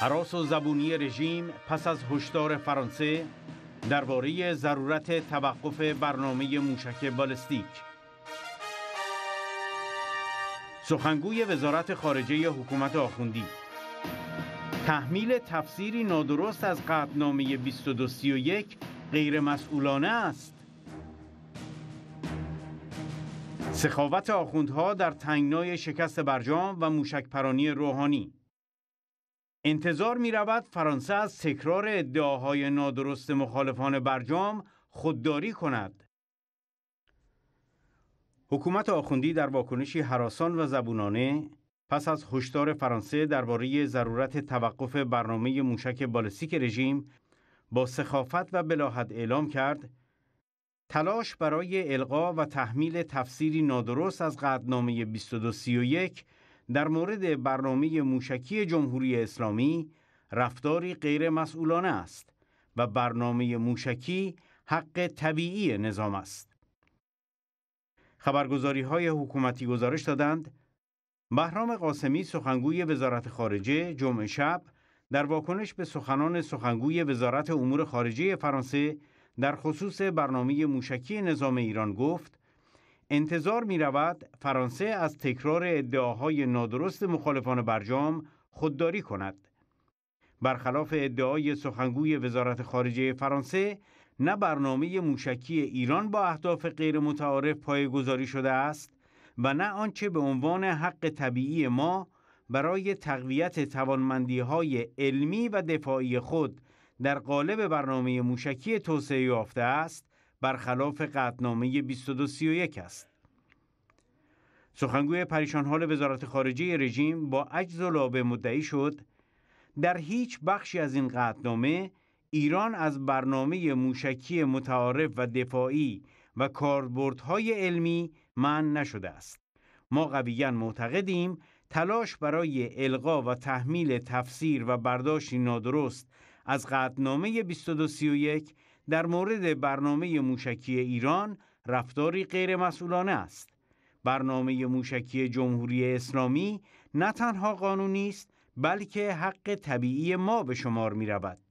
حراس و زبونی رژیم پس از هشدار فرانسه درباره ضرورت توقف برنامه موشک بالستیک سخنگوی وزارت خارجه حکومت آخوندی تحمیل تفسیری نادرست از قطنامه 2231 غیر مسئولانه است سخاوت آخوندها در تنگنای شکست برجام و موشک پرانی روحانی انتظار می رود فرانسه از تکرار ادعاهای نادرست مخالفان برجام خودداری کند. حکومت آخوندی در واکنشی حراسان و زبونانه پس از هشدار فرانسه درباره ضرورت توقف برنامه موشک بالستیک رژیم با سخافت و بلاحت اعلام کرد تلاش برای القا و تحمیل تفسیری نادرست از قدنامه 2231 در مورد برنامه موشکی جمهوری اسلامی رفتاری غیر مسئولانه است و برنامه موشکی حق طبیعی نظام است. خبرگزاری های حکومتی گزارش دادند بهرام قاسمی سخنگوی وزارت خارجه جمعه شب در واکنش به سخنان سخنگوی وزارت امور خارجه فرانسه در خصوص برنامه موشکی نظام ایران گفت انتظار می رود فرانسه از تکرار ادعاهای نادرست مخالفان برجام خودداری کند. برخلاف ادعای سخنگوی وزارت خارجه فرانسه نه برنامه موشکی ایران با اهداف غیر متعارف پایگذاری شده است و نه آنچه به عنوان حق طبیعی ما برای تقویت توانمندی های علمی و دفاعی خود در قالب برنامه موشکی توسعه یافته است برخلاف قطنامه 2231 است. سخنگوی پریشان حال وزارت خارجه رژیم با عجز و لابه مدعی شد در هیچ بخشی از این قطنامه ایران از برنامه موشکی متعارف و دفاعی و کاربردهای علمی من نشده است. ما قویا معتقدیم تلاش برای القا و تحمیل تفسیر و برداشتی نادرست از قطنامه 2231 در مورد برنامه موشکی ایران رفتاری غیرمسئولانه است. برنامه موشکی جمهوری اسلامی نه تنها قانونی است بلکه حق طبیعی ما به شمار می رود.